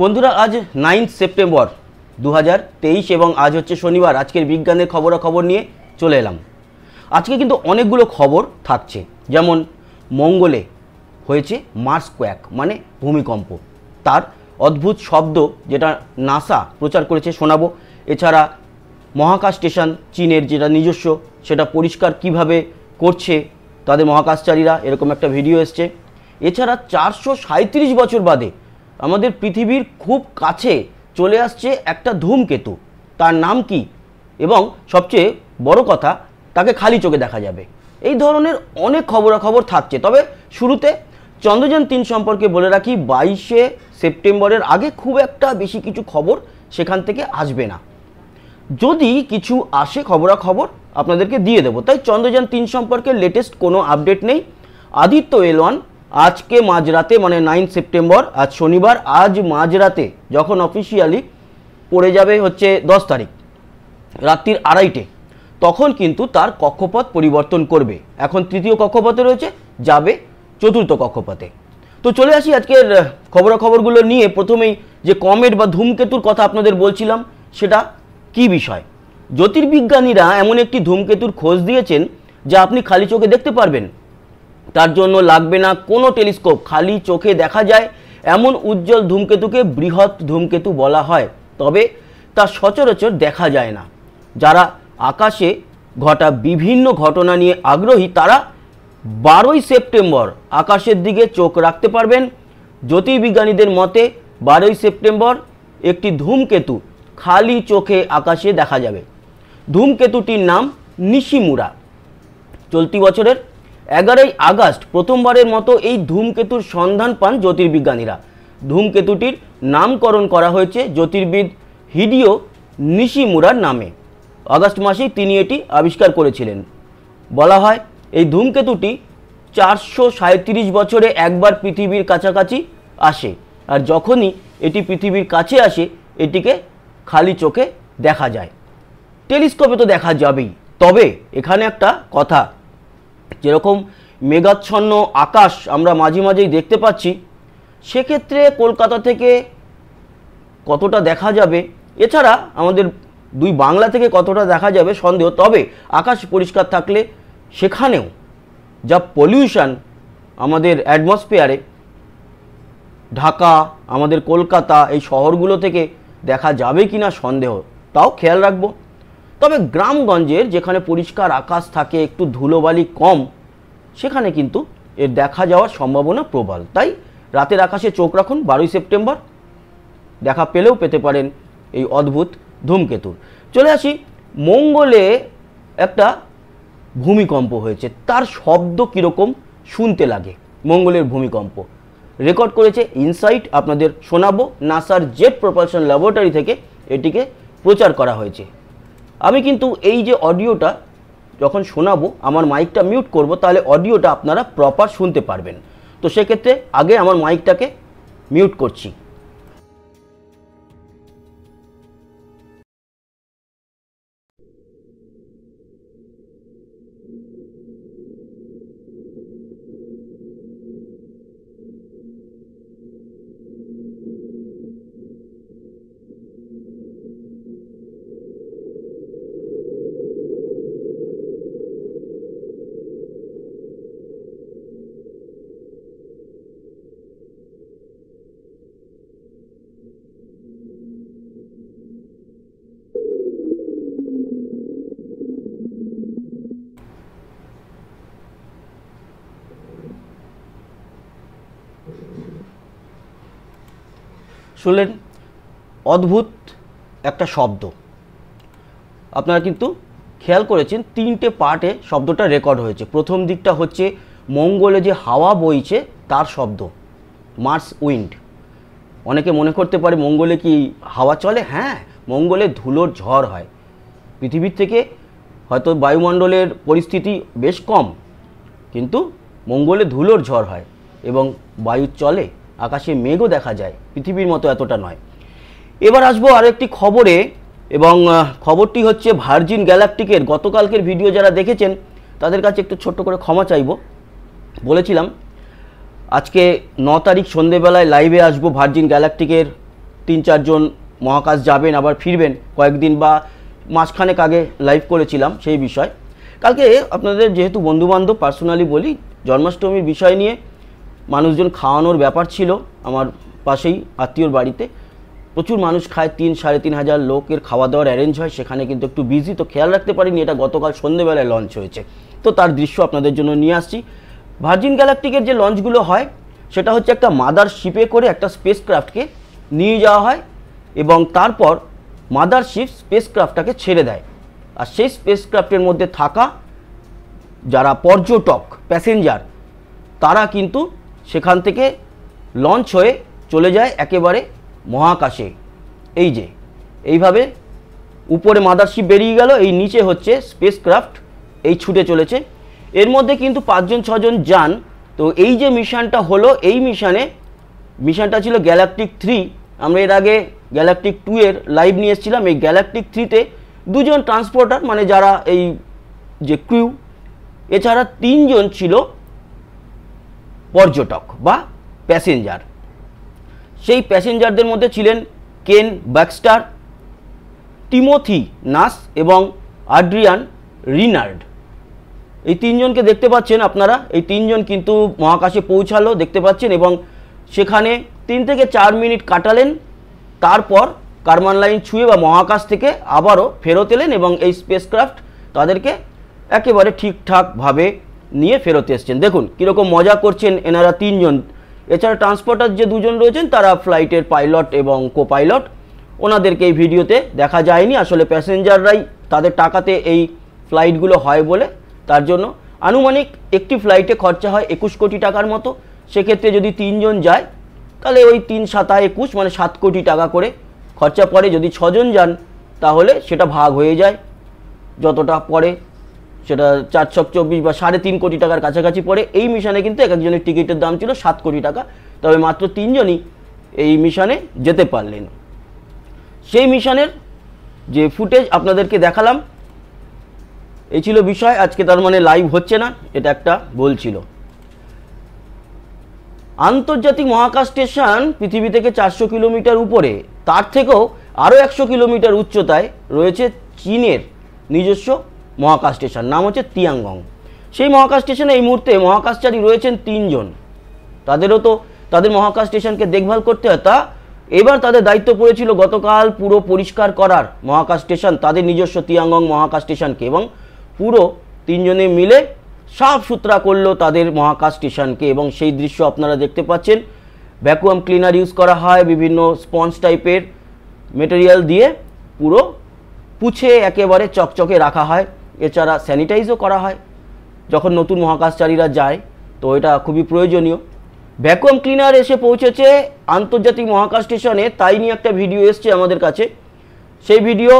বন্ধুরা আজ ninth September দু এবং আজ হচ্ছে শনিবার আজকের বিজ্ঞানের খবরাখবর নিয়ে চলে এলাম আজকে কিন্তু অনেকগুলো খবর থাকছে যেমন মঙ্গলে হয়েছে মার্স কোয়াক মানে ভূমিকম্প তার অদ্ভুত শব্দ যেটা নাসা প্রচার করেছে শোনাবো এছাড়া মহাকাশ স্টেশন চীনের যেটা নিজস্ব সেটা পরিষ্কার কিভাবে করছে তাদের মহাকাশচারীরা এরকম একটা ভিডিও এসছে এছাড়া চারশো বছর বাদে আমাদের পৃথিবীর খুব কাছে চলে আসছে একটা ধূমকেতু তার নাম কি এবং সবচেয়ে বড় কথা তাকে খালি চোখে দেখা যাবে এই ধরনের অনেক খবরাখবর থাকছে তবে শুরুতে চন্দ্রযান তিন সম্পর্কে বলে রাখি বাইশে সেপ্টেম্বরের আগে খুব একটা বেশি কিছু খবর সেখান থেকে আসবে না যদি কিছু আসে খবরাখবর আপনাদেরকে দিয়ে দেবো তাই চন্দ্রযান তিন সম্পর্কে লেটেস্ট কোনো আপডেট নেই আদিত্য এল ওয়ান আজকে মাঝরাতে মানে নাইন সেপ্টেম্বর আজ শনিবার আজ মাঝরাতে যখন অফিসিয়ালি পড়ে যাবে হচ্ছে দশ তারিখ রাত্রির আড়াইটে তখন কিন্তু তার কক্ষপথ পরিবর্তন করবে এখন তৃতীয় কক্ষপথে রয়েছে যাবে চতুর্থ কক্ষপথে তো চলে আসি আজকের খবরাখবরগুলো নিয়ে প্রথমেই যে কমেট বা ধূমকেতুর কথা আপনাদের বলছিলাম সেটা কি বিষয় জ্যোতির্বিজ্ঞানীরা এমন একটি ধূমকেতুর খোঁজ দিয়েছেন যা আপনি খালি চোখে দেখতে পারবেন তার জন্য লাগবে না কোনো টেলিস্কোপ খালি চোখে দেখা যায় এমন উজ্জ্বল ধূমকেতুকে বৃহৎ ধূমকেতু বলা হয় তবে তা সচরাচর দেখা যায় না যারা আকাশে ঘটা বিভিন্ন ঘটনা নিয়ে আগ্রহী তারা বারোই সেপ্টেম্বর আকাশের দিকে চোখ রাখতে পারবেন জ্যোতির্বিজ্ঞানীদের মতে বারোই সেপ্টেম্বর একটি ধূমকেতু খালি চোখে আকাশে দেখা যাবে ধূমকেতুটির নাম নিশিমুরা চলতি বছরের এগারোই আগস্ট প্রথমবারের মতো এই ধূমকেতুর সন্ধান পান জ্যোতির্বিজ্ঞানীরা ধূমকেতুটির নামকরণ করা হয়েছে জ্যোতির্বিদ হিডিও নিশিমুরার নামে আগস্ট মাসেই তিনি এটি আবিষ্কার করেছিলেন বলা হয় এই ধূমকেতুটি চারশো সাঁত্রিশ বছরে একবার পৃথিবীর কাছাকাছি আসে আর যখনই এটি পৃথিবীর কাছে আসে এটিকে খালি চোখে দেখা যায় টেলিস্কোপে তো দেখা যাবেই তবে এখানে একটা কথা যেরকম মেঘাচ্ছন্ন আকাশ আমরা মাঝে মাঝেই দেখতে পাচ্ছি সেক্ষেত্রে কলকাতা থেকে কতটা দেখা যাবে এছাড়া আমাদের দুই বাংলা থেকে কতটা দেখা যাবে সন্দেহ তবে আকাশ পরিষ্কার থাকলে সেখানেও যা পলিউশন আমাদের অ্যাটমসফিয়ারে ঢাকা আমাদের কলকাতা এই শহরগুলো থেকে দেখা যাবে কি না সন্দেহ তাও খেয়াল রাখবো তবে গ্রামগঞ্জের যেখানে পরিষ্কার আকাশ থাকে একটু ধুলোবালি কম সেখানে কিন্তু এর দেখা যাওয়ার সম্ভাবনা প্রবল তাই রাতের আকাশে চোখ রাখুন বারোই সেপ্টেম্বর দেখা পেলেও পেতে পারেন এই অদ্ভুত ধূমকেতুর চলে আসি মঙ্গলে একটা ভূমিকম্প হয়েছে তার শব্দ কীরকম শুনতে লাগে মঙ্গলের ভূমিকম্প রেকর্ড করেছে ইনসাইট আপনাদের শোনাবো নাসার জেট প্রপালশন ল্যাবরেটরি থেকে এটিকে প্রচার করা হয়েছে আমি কিন্তু এই যে অডিওটা যখন শোনাবো আমার মাইকটা মিউট করব তাহলে অডিওটা আপনারা প্রপার শুনতে পারবেন তো সেক্ষেত্রে আগে আমার মাইকটাকে মিউট করছি শুনলেন অদ্ভুত একটা শব্দ আপনারা কিন্তু খেয়াল করেছেন তিনটে পার্টে শব্দটা রেকর্ড হয়েছে প্রথম দিকটা হচ্ছে মঙ্গলে যে হাওয়া বইছে তার শব্দ মার্স উইন্ড অনেকে মনে করতে পারে মঙ্গলে কি হাওয়া চলে হ্যাঁ মঙ্গলে ধুলোর ঝড় হয় পৃথিবীর থেকে হয়তো বায়ুমণ্ডলের পরিস্থিতি বেশ কম কিন্তু মঙ্গলে ধুলোর ঝড় হয় এবং বায়ু চলে আকাশে মেঘও দেখা যায় পৃথিবীর মতো এতটা নয় এবার আসবো আরও একটি খবরে এবং খবরটি হচ্ছে ভার্জিন গ্যালাকটিকের গতকালকের ভিডিও যারা দেখেছেন তাদের কাছে একটু ছোট্ট করে ক্ষমা চাইব বলেছিলাম আজকে ন তারিখ সন্ধেবেলায় লাইভে আসবো ভার্জিন গ্যালাকটিকের তিন চারজন মহাকাশ যাবেন আবার ফিরবেন কয়েকদিন বা মাঝখানেক আগে লাইভ করেছিলাম সেই বিষয় কালকে আপনাদের যেহেতু বন্ধুবান্ধব পার্সোনালি বলি জন্মাষ্টমীর বিষয় নিয়ে মানুষজন খাওয়ানোর ব্যাপার ছিল আমার পাশেই আত্মীয়র বাড়িতে প্রচুর মানুষ খায় তিন সাড়ে তিন হাজার লোকের খাওয়া দাওয়ার অ্যারেঞ্জ হয় সেখানে কিন্তু একটু বিজি তো খেয়াল রাখতে পারিনি এটা গতকাল সন্ধেবেলায় লঞ্চ হয়েছে তো তার দৃশ্য আপনাদের জন্য নিয়ে আসছি ভার্জিন গ্যালাকটিকের যে লঞ্চগুলো হয় সেটা হচ্ছে একটা মাদার শিপে করে একটা স্পেসক্রাফটকে নিয়ে যাওয়া হয় এবং তারপর মাদার শিপ স্পেসক্রাফটটাকে ছেড়ে দেয় আর সেই স্পেসক্রাফটের মধ্যে থাকা যারা পর্যটক প্যাসেঞ্জার তারা কিন্তু সেখান থেকে লঞ্চ হয়ে চলে যায় একেবারে মহাকাশে এই যে এইভাবে উপরে মাদারশিপ বেরিয়ে গেল এই নিচে হচ্ছে স্পেস ক্রাফট এই ছুটে চলেছে এর মধ্যে কিন্তু পাঁচজন ছজন যান তো এই যে মিশনটা হলো এই মিশনে মিশনটা ছিল গ্যালাকটিক থ্রি আমরা এর আগে গ্যালাকটিক টু এর লাইভ নিয়ে এসেছিলাম এই গ্যালাকটিক থ্রিতে দুজন ট্রান্সপোর্টার মানে যারা এই যে ক্রিউ এছাড়া তিনজন ছিল পর্যটক বা প্যাসেঞ্জার সেই প্যাসেঞ্জারদের মধ্যে ছিলেন কেন ব্যাকস্টার টিমোথি নাস এবং আড্রিয়ান রিনার্ড এই তিনজনকে দেখতে পাচ্ছেন আপনারা এই তিনজন কিন্তু মহাকাশে পৌঁছালো দেখতে পাচ্ছেন এবং সেখানে তিন থেকে চার মিনিট কাটালেন তারপর কার্মান লাইন ছুঁয়ে বা মহাকাশ থেকে আবারও ফেরত এলেন এবং এই স্পেসক্রাফট তাদেরকে একেবারে ঠিকঠাকভাবে নিয়ে ফেরত এসছেন দেখুন কীরকম মজা করছেন এনারা তিনজন এছাড়া ট্রান্সপোর্টার যে দুজন রয়েছেন তারা ফ্লাইটের পাইলট এবং কো পাইলট ওনাদেরকে এই ভিডিওতে দেখা যায়নি আসলে প্যাসেঞ্জাররাই তাদের টাকাতে এই ফ্লাইটগুলো হয় বলে তার জন্য আনুমানিক একটি ফ্লাইটে খরচা হয় একুশ কোটি টাকার মতো সেক্ষেত্রে যদি তিনজন যায় তাহলে ওই তিন সাতা একুশ মানে সাত কোটি টাকা করে খরচা পড়ে যদি ছজন যান তাহলে সেটা ভাগ হয়ে যায় যতটা পড়ে সেটা চার ছক চব্বিশ বা সাড়ে তিন কোটি টাকার কাছাকাছি পড়ে এই মিশনে কিন্তু এক একজনের টিকিটের দাম ছিল সাত কোটি টাকা তবে মাত্র তিনজনই এই মিশনে যেতে পারলেন সেই মিশনের যে ফুটেজ আপনাদেরকে দেখালাম এই ছিল বিষয় আজকে তার মানে লাইভ হচ্ছে না এটা একটা বলছিল আন্তর্জাতিক মহাকাশ স্টেশন পৃথিবী থেকে চারশো কিলোমিটার উপরে তার থেকেও আরও একশো কিলোমিটার উচ্চতায় রয়েছে চীনের নিজস্ব মহাকাশ স্টেশন নাম হচ্ছে তিয়াঙ্গং সেই মহাকাশ স্টেশনে এই মুহূর্তে মহাকাশচারী রয়েছেন তিনজন তাদেরও তো তাদের মহাকাশ স্টেশনকে দেখভাল করতে হয় তা এবার তাদের দায়িত্ব পড়েছিল গতকাল পুরো পরিষ্কার করার মহাকাশ স্টেশন তাদের নিজস্ব তিয়াঙ্গং মহাকাশ স্টেশনকে এবং পুরো তিনজনে মিলে সাফ সুতরা করলো তাদের মহাকাশ স্টেশনকে এবং সেই দৃশ্য আপনারা দেখতে পাচ্ছেন ভ্যাকুয়াম ক্লিনার ইউজ করা হয় বিভিন্ন স্পঞ্জ টাইপের মেটেরিয়াল দিয়ে পুরো পুছে একেবারে চকচকে রাখা হয় এছাড়া স্যানিটাইজও করা হয় যখন নতুন মহাকাশচারীরা যায় তো এটা খুবই প্রয়োজনীয় ভ্যাকুয়াম ক্লিনার এসে পৌঁছেছে আন্তর্জাতিক মহাকাশ স্টেশনে তাই নিয়ে একটা ভিডিও এসছে আমাদের কাছে সেই ভিডিও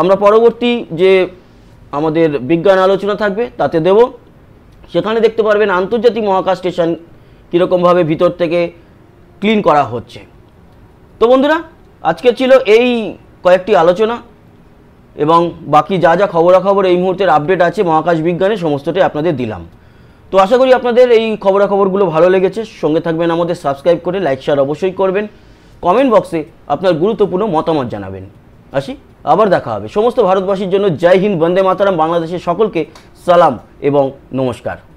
আমরা পরবর্তী যে আমাদের বিজ্ঞান আলোচনা থাকবে তাতে দেব সেখানে দেখতে পারবেন আন্তর্জাতিক মহাকাশ স্টেশন কীরকমভাবে ভিতর থেকে ক্লিন করা হচ্ছে তো বন্ধুরা আজকে ছিল এই কয়েকটি আলোচনা এবং বাকি যা যা খবরাখবর এই মুহূর্তের আপডেট আছে মহাকাশ বিজ্ঞানে সমস্তটাই আপনাদের দিলাম তো আশা করি আপনাদের এই খবরাখবরগুলো ভালো লেগেছে সঙ্গে থাকবেন আমাদের সাবস্ক্রাইব করে লাইক শেয়ার অবশ্যই করবেন কমেন্ট বক্সে আপনার গুরুত্বপূর্ণ মতামত জানাবেন আসি আবার দেখা হবে সমস্ত ভারতবাসীর জন্য জয় হিন্দ বন্দে মাতারাম বাংলাদেশের সকলকে সালাম এবং নমস্কার